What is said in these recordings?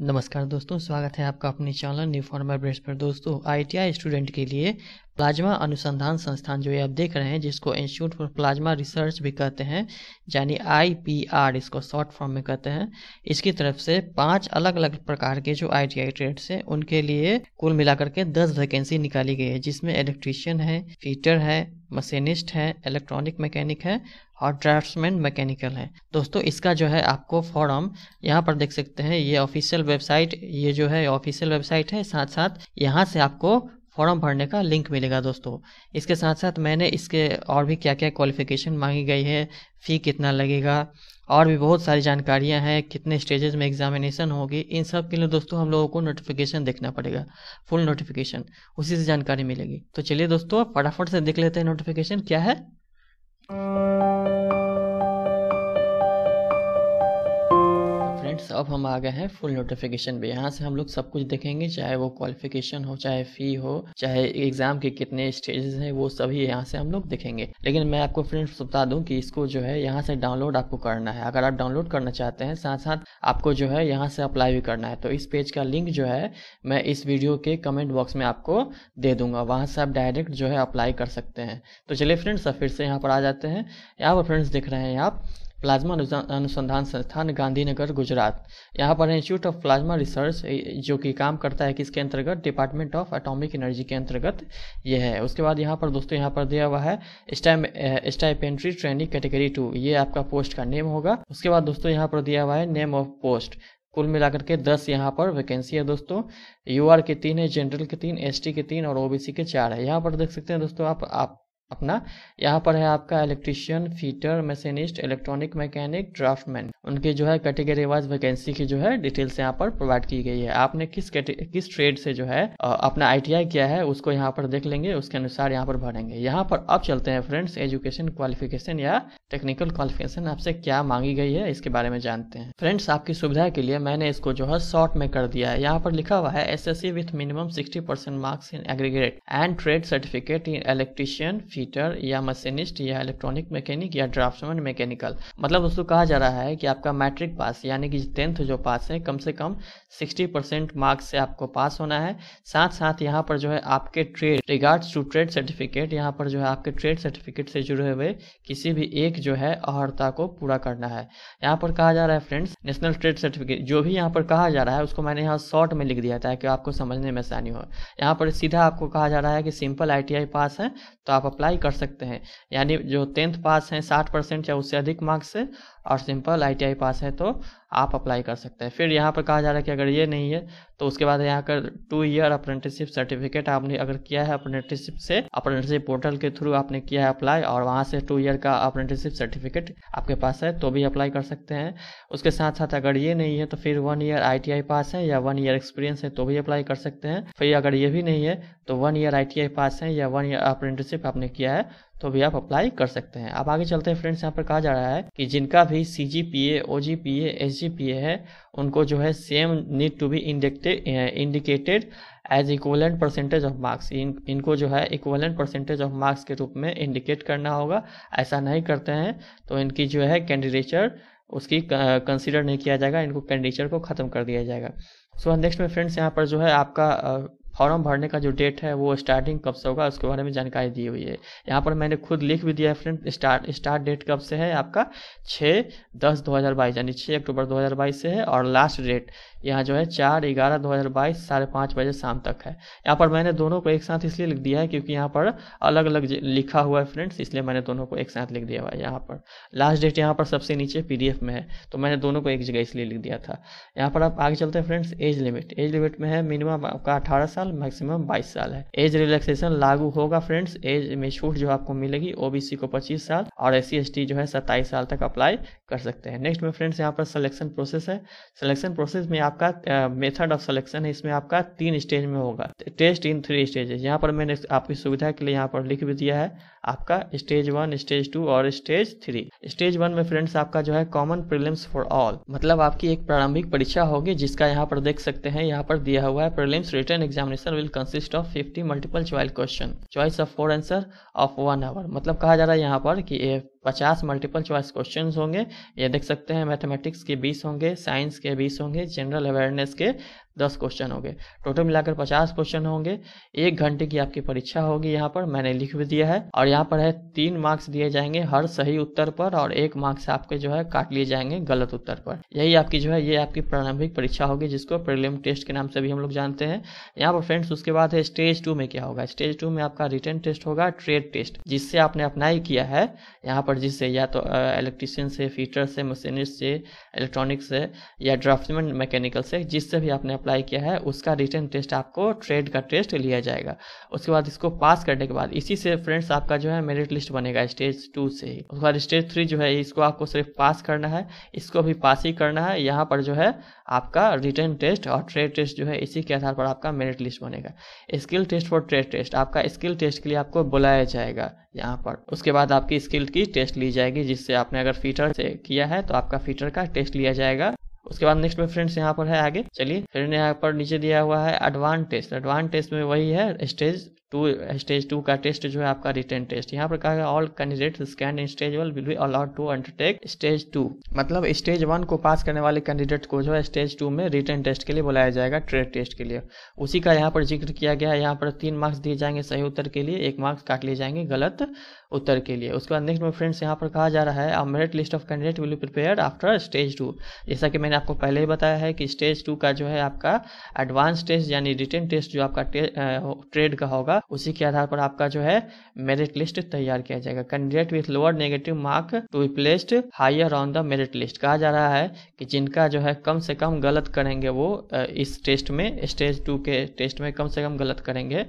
नमस्कार दोस्तों स्वागत है आपका अपने चैनल न्यू फॉर्मर ब्रेड पर दोस्तों आईटीआई स्टूडेंट के लिए प्लाज्मा अनुसंधान संस्थान जो ये आप देख रहे हैं जिसको इंस्टीट्यूट फॉर प्लाज्मा रिसर्च भी कहते हैं यानी आईपीआर इसको शॉर्ट फॉर्म में कहते हैं इसकी तरफ से पांच अलग अलग प्रकार के जो टी ट्रेड्स हैं उनके लिए कुल मिलाकर के दस वैकेंसी निकाली गई है जिसमें इलेक्ट्रीशियन है फीटर है मशीनिस्ट है इलेक्ट्रॉनिक मैकेनिक है और ड्राफ्ट्समैन मैकेनिकल है दोस्तों इसका जो है आपको फॉर्म यहाँ पर देख सकते हैं ये ऑफिशियल वेबसाइट ये जो है ऑफिशियल वेबसाइट है साथ साथ यहाँ से आपको फॉर्म भरने का लिंक मिलेगा दोस्तों इसके साथ साथ मैंने इसके और भी क्या क्या क्वालिफिकेशन मांगी गई है फ़ी कितना लगेगा और भी बहुत सारी जानकारियां हैं कितने स्टेजेस में एग्जामिनेशन होगी इन सब के लिए दोस्तों हम लोगों को नोटिफिकेशन देखना पड़ेगा फुल नोटिफिकेशन उसी से जानकारी मिलेगी तो चलिए दोस्तों फटाफट से देख लेते हैं नोटिफिकेशन क्या है Música फ्रेंड्स अब हम आ गए हैं फुल नोटिफिकेशन पे यहाँ से हम लोग सब कुछ देखेंगे चाहे वो क्वालिफिकेशन हो चाहे फी हो चाहे एग्जाम के कितने स्टेजेस हैं वो सभी यहाँ से हम लोग देखेंगे लेकिन मैं आपको फ्रेंड्स बता दूं कि इसको जो है यहाँ से डाउनलोड आपको करना है अगर आप डाउनलोड करना चाहते हैं साथ साथ आपको जो है यहाँ से अप्लाई भी करना है तो इस पेज का लिंक जो है मैं इस वीडियो के कमेंट बॉक्स में आपको दे दूंगा वहाँ से आप डायरेक्ट जो है अप्लाई कर सकते हैं तो चलिए फ्रेंड्स अब फिर से यहाँ पर आ जाते हैं यहाँ पर फ्रेंड्स देख रहे हैं आप प्लाज्मा अनुसंधान संस्थान गांधीनगर गुजरात यहाँ पर इंस्टीट्यूट ऑफ प्लाज्मा रिसर्च जो कि काम करता है किसके अंतर्गत डिपार्टमेंट ऑफ एटॉमिक एनर्जी के अंतर्गत यह है उसके बाद यहाँ पर दोस्तों यहाँ पर दिया हुआ है स्टाइम स्टाइपेंट्री ट्रेनिंग कैटेगरी टू ये आपका पोस्ट का नेम होगा उसके बाद दोस्तों यहाँ पर दिया हुआ है नेम ऑफ पोस्ट कुल मिलाकर के दस यहाँ पर वैकेंसी है दोस्तों यूआर के तीन है जनरल के तीन एसटी के तीन और ओबीसी के चार है यहाँ पर देख सकते हैं दोस्तों आप आप अपना यहाँ पर है आपका electrician fitter machinist electronic mechanic draughtsman उनके जो है कैटेगरी वाइज वैकेंसी की जो है डिटेल्स यहाँ पर प्रोवाइड की गई है आपने किस किस ट्रेड से जो है अपना आईटीआई किया है उसको यहाँ पर देख लेंगे उसके अनुसार यहाँ पर भरेंगे यहाँ पर अब चलते हैं फ्रेंड्स एजुकेशन क्वालिफिकेशन या टेक्निकल क्वालिफिकेशन आपसे क्या मांगी गई है इसके बारे में जानते हैं फ्रेंड्स आपकी सुविधा के लिए मैंने इसको जो है शॉर्ट में कर दिया है यहाँ पर लिखा हुआ है S S C with minimum sixty percent marks in aggregate and trade certificate in electrician fitter या मशीनिस्ट या इलेक्ट्रॉनिक मैकेनिक या ड्राफ्टमैन मैकेनिकल मतलब उसको कहा जा रहा है कि आपका मैट्रिक पास यानी कि टेंथ जो पास है कम से कम 60 परसेंट मार्क्स से आपको पास होना है साथ साथ यहाँ पर जो है आपके trade regards to trade certificate यहाँ पर जो है आपके ट्रेड सर्टिफिकेट से जुड़े हुए किसी भी एक जो है अहर्ता को पूरा करना है यहाँ पर कहा जा रहा है फ्रेंड्स नेशनल ट्रेड सर्टिफिकेट जो भी यहाँ पर कहा जा रहा है उसको मैंने यहाँ शॉर्ट में लिख दिया था कि आपको समझने में आसानी हो यहाँ पर सीधा आपको कहा जा रहा है कि सिंपल आई पास है तो आप अप्लाई अप्लाई कर सकते हैं यानी जो टेंथ पास हैं साठ परसेंट या उससे अधिक मार्क्स से और सिंपल आई पास है तो आप अप्लाई कर सकते हैं फिर यहाँ पर कहा जा रहा है कि अगर ये नहीं है तो उसके बाद यहाँ कर टू ईयर अप्रेंटिसशिप सर्टिफिकेट आपने अगर किया है अप्रेंटिसशिप से अप्रेंटिसशिप पोर्टल के थ्रू आपने किया है अप्लाई और वहाँ से टू ईयर का अप्रेंटिसशिप सर्टिफिकेट आपके पास है तो भी अप्लाई कर सकते हैं उसके साथ साथ अगर ये नहीं है तो फिर वन ईयर आई पास है या वन ईयर एक्सपीरियंस है तो भी अप्लाई कर सकते हैं फिर अगर ये भी नहीं है तो वन ईयर आई पास है या वन ईयर अप्रेंटिसशिप आपने किया है तो भी आप अप्लाई कर सकते हैं आप आगे चलते हैं फ्रेंड्स यहाँ पर कहा जा रहा है कि जिनका भी C G P A O G P A S G P A है उनको जो है same need to be inducted indicated as equivalent percentage of marks in इनको जो है इक्वलेंट परसेंटेज ऑफ मार्क्स के रूप में इंडिकेट करना होगा ऐसा नहीं करते हैं तो इनकी जो है कैंडिडेचर उसकी कंसिडर eh, नहीं किया जाएगा इनको कैंडिडेचर को ख़त्म कर दिया जाएगा सो नेक्स्ट में फ्रेंड्स यहाँ पर जो है आपका eh, फॉर्म भरने का जो डेट है वो स्टार्टिंग कब से होगा उसके बारे में जानकारी दी हुई है यहाँ पर मैंने खुद लिख भी दिया है फ्रेंड स्टार्ट स्टार्ट डेट कब से है आपका छः दस दो हज़ार बाईस यानी छः अक्टूबर दो हज़ार बाईस से है और लास्ट डेट यहाँ जो है चार ग्यारह दो हज़ार बाईस साढ़े पाँच बजे शाम तक है यहाँ पर मैंने दोनों को एक साथ इसलिए लिख दिया है क्योंकि यहाँ पर अलग अलग लिखा हुआ है फ्रेंड्स इसलिए मैंने दोनों को एक साथ लिख दिया हुआ है यहाँ पर लास्ट डेट यहाँ पर सबसे नीचे पी में है तो मैंने दोनों को एक जगह इसलिए लिख दिया था यहाँ पर आप आगे चलते हैं friends age limit age limit में है मिनिमम आपका अठारह साल मैक्सिमम 22 साल है एज रिलैक्सेशन लागू होगा फ्रेंड्स एज में छूट जो आपको मिलेगी ओबीसी को 25 साल और एस सी जो है 27 साल तक अप्लाई कर सकते हैं नेक्स्ट में फ्रेंड्स यहाँ पर सिलेक्शन प्रोसेस है सिलेक्शन प्रोसेस में आपका मेथड ऑफ सिलेक्शन है इसमें आपका तीन स्टेज में होगा टेस्ट इन थ्री स्टेजेस यहाँ पर मैंने आपकी सुविधा के लिए यहाँ पर लिख भी दिया है आपका स्टेज वन स्टेज टू और स्टेज थ्री स्टेज वन में फ्रेंड्स आपका जो है कॉमन प्रिलिम्स फॉर ऑल मतलब आपकी एक प्रारंभिक परीक्षा होगी जिसका यहाँ पर देख सकते हैं यहाँ पर दिया हुआ है prelims written exam examination will consist of fifty multiple choice question choice of four answer of one hour मतलब कहा जा रहा है यहाँ पर कि ये पचास मल्टीपल चॉइस क्वेश्चन होंगे ये देख सकते हैं मैथमेटिक्स के बीस होंगे साइंस के बीस होंगे जनरल अवेयरनेस के दस क्वेश्चन हो गए टोटल मिलाकर पचास क्वेश्चन होंगे एक घंटे की आपकी परीक्षा होगी यहाँ पर मैंने लिख भी दिया है और यहाँ पर है तीन मार्क्स दिए जाएंगे हर सही उत्तर पर और एक मार्क्स आपके जो है काट लिए जाएंगे गलत उत्तर पर यही आपकी जो है ये आपकी प्रारंभिक परीक्षा होगी जिसको प्रिलियम टेस्ट के नाम से भी हम लोग जानते हैं यहाँ पर फ्रेंड्स उसके बाद है स्टेज टू में क्या होगा स्टेज टू में आपका रिटर्न टेस्ट होगा ट्रेड टेस्ट जिससे आपने अप्लाई किया है यहाँ पर जिससे या तो इलेक्ट्रीशियन से फीटर से मशीनिस्ट से इलेक्ट्रॉनिक्स से या ड्राफ्टमैन मैकेनिकल से जिससे भी आपने अप्लाई अप्लाई किया है उसका रिटर्न टेस्ट आपको ट्रेड का टेस्ट लिया जाएगा उसके बाद इसको पास करने के बाद इसी से फ्रेंड्स आपका जो है मेरिट लिस्ट बनेगा स्टेज टू से ही उसके बाद स्टेज थ्री जो है इसको आपको सिर्फ पास करना है इसको भी पास ही करना है यहाँ पर जो है आपका रिटर्न टेस्ट और ट्रेड टेस्ट जो है इसी के आधार पर आपका मेरिट लिस्ट बनेगा skill test for trade test आपका स्किल टेस्ट के लिए आपको बुलाया जाएगा यहाँ पर उसके बाद आपकी स्किल की टेस्ट ली जाएगी जिससे आपने अगर फीटर से किया है तो आपका फीटर का टेस्ट लिया जाएगा उसके बाद नेक्स्ट में फ्रेंड्स यहाँ पर है आगे चलिए फ्रेंड यहाँ पर नीचे दिया हुआ है एडवांस टेस्ट एडवांस टेस्ट में वही है स्टेज टू स्टेज टू का टेस्ट जो है आपका रिटर्न टेस्ट यहाँ पर कहा गया all candidate scanned stage one will be allowed to undertake stage two मतलब स्टेज वन को पास करने वाले कैंडिडेट को जो है स्टेज टू में रिटर्न टेस्ट के लिए बुलाया जाएगा ट्रेड टेस्ट के लिए उसी का यहाँ पर जिक्र किया गया है यहाँ पर तीन मार्क्स दिए जाएंगे सही उत्तर के लिए एक मार्क्स काट लिए जाएंगे गलत उत्तर के लिए उसके बाद नेक्स्ट में फ्रेंड्स यहाँ पर कहा जा रहा है merit list of candidate will prepare after stage two जैसा कि मैंने आपको पहले ही बताया है कि स्टेज टू का जो है आपका एडवांस टेस्ट यानी रिटर्न टेस्ट जो आपका ट्रेड का होगा जाएगा उसी के आधार पर आपका जो है मेरिट लिस्ट तैयार किया जाएगा candidate with lower negative mark to be placed higher on the merit list कहा जा रहा है कि जिनका जो है कम से कम गलत करेंगे वो इस टेस्ट में स्टेज टू के टेस्ट में कम से कम गलत करेंगे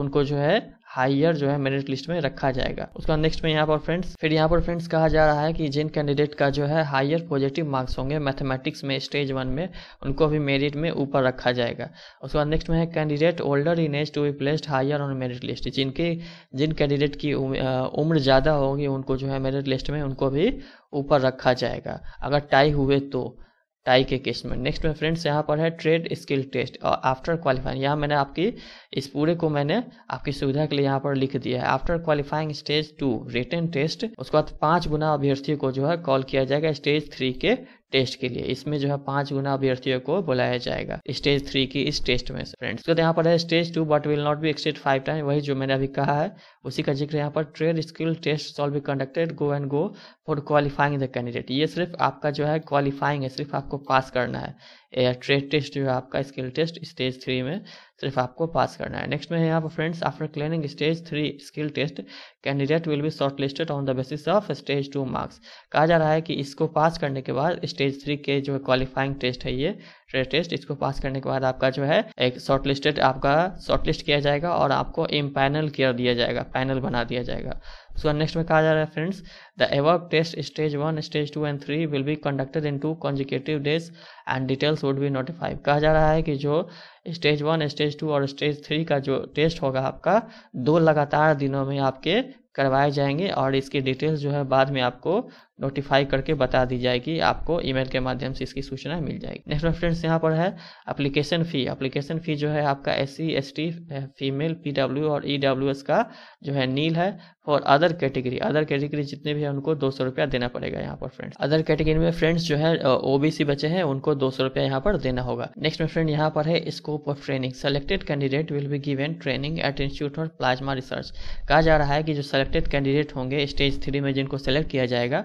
उनको जो है हायर जो है मेरिट लिस्ट में रखा जाएगा उसका नेक्स्ट में यहाँ पर फ्रेंड्स फिर यहाँ पर फ्रेंड्स कहा जा रहा है कि जिन कैंडिडेट का जो है हायर पॉजिटिव मार्क्स होंगे मैथमेटिक्स में स्टेज वन में उनको भी मेरिट में ऊपर रखा जाएगा उसके बाद नेक्स्ट में है candidate older in age to be placed higher on merit list जिनके जिन कैंडिडेट की उम्र ज़्यादा होगी उनको जो है मेरिट लिस्ट में उनको भी ऊपर रखा जाएगा अगर टाई हुए तो टाई के केस में नेक्स्ट में फ्रेंड्स यहाँ पर है ट्रेड स्किल टेस्ट और आफ्टर क्वालिफाइंग यहाँ मैंने आपकी इस पूरे को मैंने आपकी सुविधा के लिए यहाँ पर लिख दिया है after qualifying stage two written test उसके बाद पांच गुना अभ्यर्थियों को जो है कॉल किया जाएगा स्टेज थ्री के टेस्ट के लिए इसमें जो है पांच गुना अभ्यर्थियों को बुलाया जाएगा स्टेज थ्री की इस टेस्ट में फ्रेंड्स तो यहाँ पर है stage two but will not be exceed five time वही जो मैंने अभी कहा है उसी का जिक्र यहाँ पर trade skill test shall be conducted go and go for qualifying the candidate ये सिर्फ आपका जो है क्वालिफाइंग है सिर्फ आपको पास करना है या ट्रेड टेस्ट जो है आपका स्किल टेस्ट स्टेज थ्री में सिर्फ आपको पास करना है नेक्स्ट में है यहाँ पर friends after clearing stage three skill test candidate will be shortlisted on the basis of stage two marks कहा जा रहा है कि इसको पास करने के बाद स्टेज थ्री के जो क्वालिफाइंग टेस्ट है ये ट्रेड टेस्ट इसको पास करने के बाद आपका जो है एक शॉर्ट लिस्टेड आपका शॉर्ट लिस्ट किया जाएगा और आपको एम पैनल किया दिया जाएगा पैनल बना दिया जाएगा उसके नेक्स्ट में कहा जा रहा है friends the above test stage one stage two and three will be conducted in two consecutive days and details would be notified कहा जा रहा है कि जो स्टेज वन स्टेज टू और स्टेज थ्री का जो टेस्ट होगा आपका दो लगातार दिनों में आपके करवाए जाएंगे और इसकी डिटेल्स जो है बाद में आपको नोटिफाई करके बता दी जाएगी आपको ईमेल के माध्यम से इसकी सूचना मिल जाएगी नेक्स्ट में फ्रेंड्स यहाँ पर है एप्लीकेशन फ़ी एप्लीकेशन फ़ी जो है आपका S C S T female P W और ई डब्ल्यू एस का जो है नील है और अदर कैटेगरी अदर कैटेगरी जितने भी है उनको दो सौ रुपया देना पड़ेगा यहाँ पर फ्रेंड्स अदर कैटेगरी में फ्रेंड्स जो है ओबीसी बचे हैं उनको दो सौ रुपया यहाँ पर देना होगा नेक्स्ट में फ्रेंड यहाँ पर है scope of training selected candidate will be given training at institute of plasma research कहा जा रहा है कि जो सेलेक्टेड कैंडिडेट होंगे स्टेज थ्री में जिनको सेलेक्ट किया जाएगा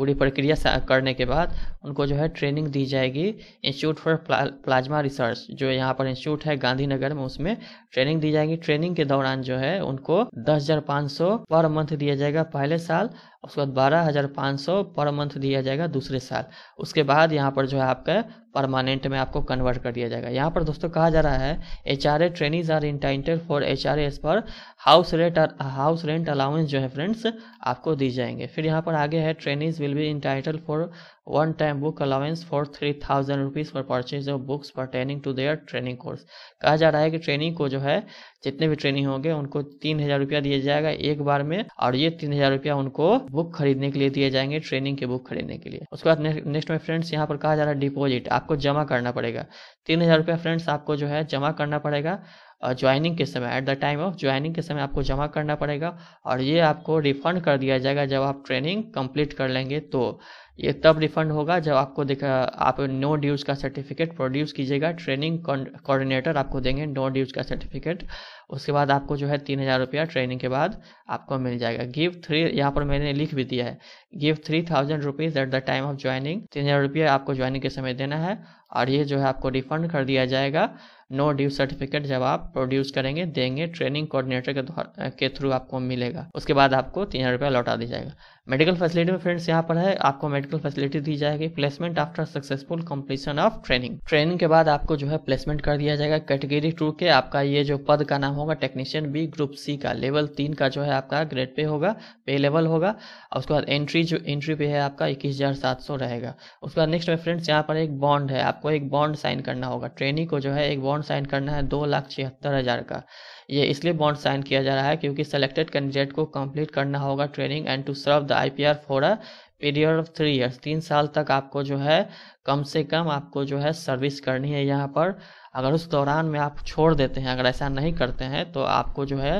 पूरी प्रक्रिया करने के बाद उनको जो है ट्रेनिंग दी जाएगी इंस्टीट्यूट फॉर प्लाज्मा रिसर्च जो यहाँ पर इंस्टीट्यूट है गांधीनगर में उसमें ट्रेनिंग दी जाएगी ट्रेनिंग के दौरान जो है उनको दस हजार सौ पर मंथ दिया जाएगा पहले साल उसके बाद बारह हजार पाँच सौ पर मंथ दिया जाएगा दूसरे साल उसके बाद यहाँ पर जो है आपका परमानेंट में आपको कन्वर्ट कर दिया जाएगा यहाँ पर दोस्तों कहा जा रहा है H R A trainees are entitled for H R S पर house rate house rent allowance जो है फ्रेंड्स आपको दी जाएंगे फिर यहाँ पर आगे है trainees will be entitled for one-time book allowance for three thousand rupees per purchase of books pertaining to their training course कहा जा रहा है कि ट्रेनिंग को जो है जितने भी ट्रेनिंग होंगे उनको तीन हज़ार रुपया दिया जाएगा एक बार में और ये तीन हज़ार रुपया उनको बुक खरीदने के लिए दिए जाएंगे ट्रेनिंग के बुक खरीदने के लिए उसके बाद नेक्स्ट में फ्रेंड्स यहाँ पर कहा जा रहा है डिपोजिट आपको जमा करना पड़ेगा तीन हज़ार रुपया फ्रेंड्स आपको जो है जमा करना पड़ेगा ज्वाइनिंग के समय at the time of joining के समय आपको जमा करना पड़ेगा और ये आपको रिफंड कर दिया जाएगा जब आप ट्रेनिंग कंप्लीट कर लेंगे तो ये तब रिफंड होगा जब आपको देखा आप नो ड्यूज का सर्टिफिकेट प्रोड्यूस कीजिएगा ट्रेनिंग कोऑर्डिनेटर आपको देंगे नो ड्यूज का सर्टिफिकेट उसके बाद आपको जो है तीन हज़ार रुपया ट्रेनिंग के बाद आपको मिल जाएगा गिव थ्री यहाँ पर मैंने लिख भी दिया है give three thousand rupees at the time of joining तीन हज़ार रुपया आपको ज्वाइनिंग के समय देना है और ये जो है आपको रिफंड कर दिया जाएगा नो ड्यू सर्टिफिकेट जब आप प्रोड्यूस करेंगे देंगे ट्रेनिंग कोऑर्डिनेटर के के थ्रू आपको मिलेगा उसके बाद आपको तीन हज़ार रुपया लौटा दिया जाएगा मेडिकल फैसिलिटी में फ्रेंड्स यहाँ पर है आपको मेडिकल फैसिलिटी दी जाएगी placement after successful completion of training training के बाद आपको जो है प्लेसमेंट कर दिया जाएगा कैटेगरी टू के आपका ये जो पद का नाम होगा टेक्नीशियन बी ग्रुप सी का लेवल तीन का जो है आपका ग्रेड पे होगा पे लेवल होगा और उसके बाद एंट्री जो एंट्री पे है आपका इक्कीस हज़ार सात सौ रहेगा उसके बाद नेक्स्ट में फ्रेंड्स यहाँ पर एक बॉन्ड है आपको एक बॉन्ड साइन करना होगा ट्रेनी को जो है एक बॉन्ड साइन करना है दो लाख छिहत्तर हज़ार का ये इसलिए बॉन्ड साइन किया जा रहा है क्योंकि सेलेक्टेड कैंडिडेट को कंप्लीट करना होगा training and to serve the I P R for a period of three years तीन साल तक आपको जो है कम से कम आपको जो है सर्विस करनी है यहाँ पर अगर उस दौरान में आप छोड़ देते हैं अगर ऐसा नहीं करते हैं तो आपको जो है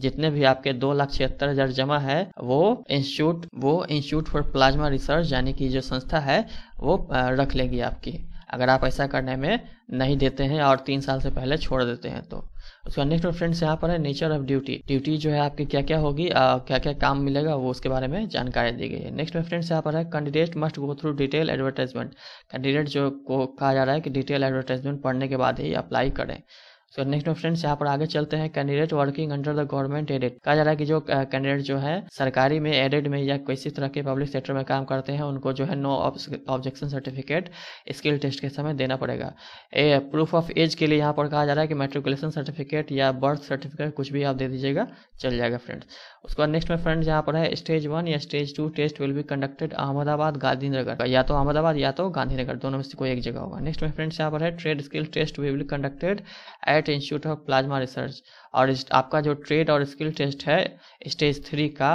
जितने भी आपके दो लाख छिहत्तर हजार जमा है वो इंस्टीट्यूट वो इंस्टीट्यूट फॉर प्लाज्मा रिसर्च यानी कि जो संस्था है वो रख लेगी आपकी अगर आप ऐसा करने में नहीं देते हैं और तीन साल से पहले छोड़ देते हैं तो उसका नेक्स्ट फ्रेंड्स यहाँ पर है नेचर ऑफ ड्यूटी ड्यूटी जो है आपकी क्या क्या होगी क्या क्या काम मिलेगा वो उसके बारे में जानकारी दी गई है नेक्स्ट में फ्रेंड्स यहाँ पर है candidate must go through detail advertisement candidate जो को कहा जा रहा है कि डिटेल एडवर्टाइजमेंट पढ़ने के बाद ही अप्लाई करें सो नेक्स्ट फ्रेंड्स यहाँ पर आगे चलते हैं candidate working under the government aided कहा जा रहा है कि जो कैंडिडेट जो है सरकारी में एडेड में या किसी तरह के पब्लिक सेक्टर में काम करते हैं उनको जो है no objection certificate skill test के समय देना पड़ेगा ए प्रूफ ऑफ एज के लिए यहाँ पर कहा जा रहा है कि मेट्रिकुलेशन सर्टिफिकेट या बर्थ सर्टिफिकेट कुछ भी आप दे दीजिएगा चल जाएगा फ्रेंड्स उसके बाद नेक्स्ट में फ्रेंड्स यहाँ पर है स्टेज वन या stage two test will be conducted Ahmedabad Gandhinagar या तो अहमदाबाद या तो गांधीनगर दोनों में से कोई एक जगह होगा नेक्स्ट में फ्रेंड्स यहाँ पर है trade skill test will be conducted at at institute of plasma research और आपका जो ट्रेड और स्किल टेस्ट है स्टेज थ्री का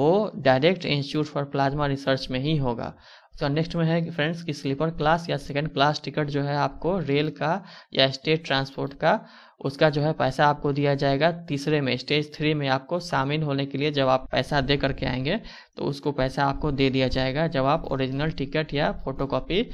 वो direct institute for plasma research में ही होगा तो नेक्स्ट में है कि फ्रेंड्स की स्लीपर क्लास या सेकेंड क्लास टिकट जो है आपको रेल का या स्टेट ट्रांसपोर्ट का उसका जो है पैसा आपको दिया जाएगा तीसरे में स्टेज थ्री में आपको शामिल होने के लिए जब आप पैसा दे करके आएंगे तो उसको पैसा आपको दे दिया जाएगा जब आप ओरिजिनल टिकट या फोटोकॉपी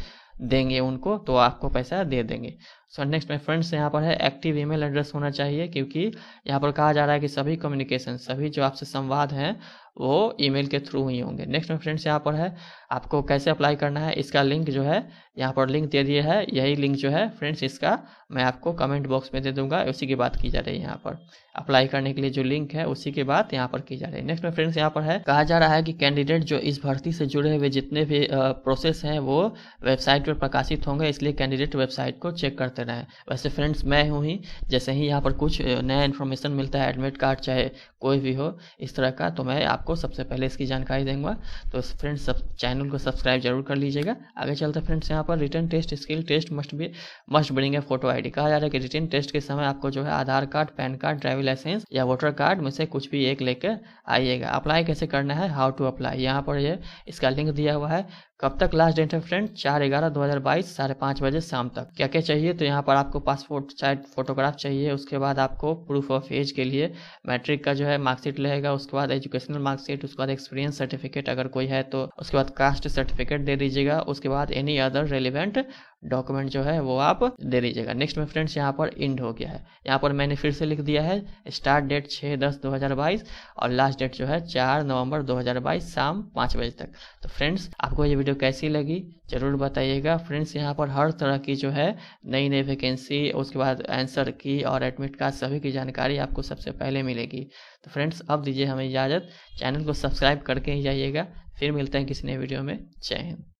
देंगे उनको तो आपको पैसा दे देंगे सो नेक्स्ट माय फ्रेंड्स यहाँ पर है एक्टिव ईमेल एड्रेस होना चाहिए क्योंकि यहाँ पर कहा जा रहा है कि सभी कम्युनिकेशन सभी जो आपसे संवाद हैं वो ईमेल के थ्रू ही होंगे नेक्स्ट में फ्रेंड्स यहाँ पर है आपको कैसे अप्लाई करना है इसका लिंक जो है यहाँ पर लिंक दे दिया है यही लिंक जो है फ्रेंड्स इसका मैं आपको कमेंट बॉक्स में दे दूंगा उसी की बात की जा रही है यहाँ पर अप्लाई करने के लिए जो लिंक है उसी के बाद यहाँ पर की जा रही है नेक्स्ट में फ्रेंड्स यहाँ पर है कहा जा रहा है कि कैंडिडेट जो इस भर्ती से जुड़े हुए जितने भी प्रोसेस हैं वो वेबसाइट पर प्रकाशित होंगे इसलिए कैंडिडेट वेबसाइट को चेक करते करना है वैसे फ्रेंड्स मैं हूँ ही जैसे ही यहाँ पर कुछ नया इन्फॉर्मेशन मिलता है एडमिट कार्ड चाहे कोई भी हो इस तरह का तो मैं आपको सबसे पहले इसकी जानकारी दूंगा तो फ्रेंड्स सब चैनल को सब्सक्राइब जरूर कर लीजिएगा आगे चलते फ्रेंड्स यहाँ पर return test skill test must भी must bring a photo ID कहा जा रहा है कि रिटर्न टेस्ट के समय आपको जो है Aadhaar card PAN card driving licence या वोटर कार्ड में से कुछ भी एक लेकर आइएगा अप्लाई कैसे करना है हाउ टू अप्लाई यहाँ पर ये यह, इसका लिंक दिया हुआ है कब तक लास्ट डेट है फ्रेंड चार ग्यारह दो हज़ार बाईस साढ़े पाँच बजे शाम तक क्या क्या चाहिए तो यहाँ पर आपको पासपोर्ट साइड फोटोग्राफ चाहिए उसके बाद आपको प्रूफ ऑफ एज के लिए मैट्रिक का जो है मार्कशीट लगेगा उसके बाद एजुकेशनल मार्कशीट उसके बाद एक्सपीरियंस सर्टिफिकेट अगर कोई है तो उसके बाद कास्ट सर्टिफिकेट दे दीजिएगा उसके बाद एनी अदर रेलिवेंट डॉक्यूमेंट जो है वो आप दे दीजिएगा नेक्स्ट में फ्रेंड्स यहाँ पर इंड हो गया है यहाँ पर मैंने फिर से लिख दिया है स्टार्ट डेट छः दस दो हज़ार बाईस और लास्ट डेट जो है चार नवंबर दो हज़ार बाईस शाम पाँच बजे तक तो फ्रेंड्स आपको ये वीडियो कैसी लगी ज़रूर बताइएगा फ्रेंड्स यहाँ पर हर तरह की जो है नई नई वैकेंसी उसके बाद आंसर की और एडमिट कार्ड सभी की जानकारी आपको सबसे पहले मिलेगी तो फ्रेंड्स अब दीजिए हमें इजाज़त चैनल को सब्सक्राइब करके ही जाइएगा फिर मिलते हैं किसी नए वीडियो में जय हिंद